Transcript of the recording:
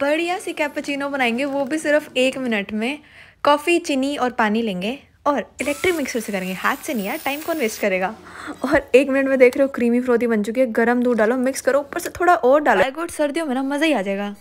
बढ़िया सी कैपचिनो बनाएंगे वो भी सिर्फ एक मिनट में कॉफ़ी चीनी और पानी लेंगे और इलेक्ट्रिक मिक्सर से करेंगे हाथ से नहीं यार टाइम कौन वेस्ट करेगा और एक मिनट में देख रहे हो क्रीमी फ्रोती बन चुकी है गर्म दूध डालो मिक्स करो ऊपर से थोड़ा और डालो गुड सर्दियों में ना मज़ा ही आ जाएगा